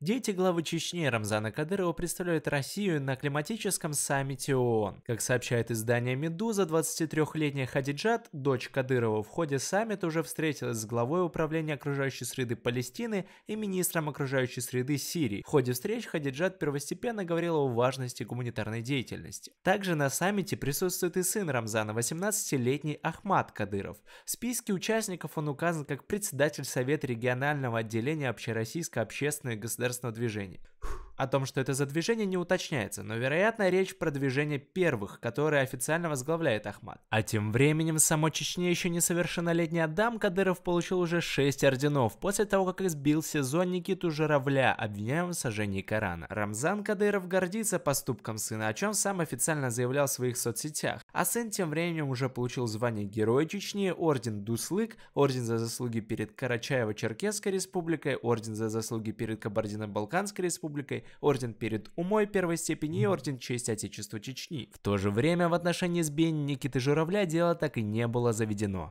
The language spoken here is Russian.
Дети главы Чечни Рамзана Кадырова представляют Россию на климатическом саммите ООН. Как сообщает издание «Медуза», 23-летняя Хадиджат, дочь Кадырова, в ходе саммита уже встретилась с главой управления окружающей среды Палестины и министром окружающей среды Сирии. В ходе встреч Хадиджат первостепенно говорила о важности гуманитарной деятельности. Также на саммите присутствует и сын Рамзана, 18-летний Ахмад Кадыров. В списке участников он указан как председатель Совета регионального отделения общероссийской общественной государственной благодарственного движения. Фух. О том, что это за движение, не уточняется, но, вероятно, речь про движение первых, которое официально возглавляет Ахмат. А тем временем в самой Чечне еще несовершеннолетний Адам Кадыров получил уже 6 орденов после того, как избил сезон Никиту Журавля, обвиняемого в сожжении Корана. Рамзан Кадыров гордится поступком сына, о чем сам официально заявлял в своих соцсетях. А сын тем временем уже получил звание Героя Чечни, орден Дуслык, орден за заслуги перед Карачаево-Черкесской республикой, орден за заслуги перед Кабардино-Балканской республикой, орден перед умой первой степени и орден честь Отечества Чечни. В то же время в отношении избиения Никиты Журавля дело так и не было заведено.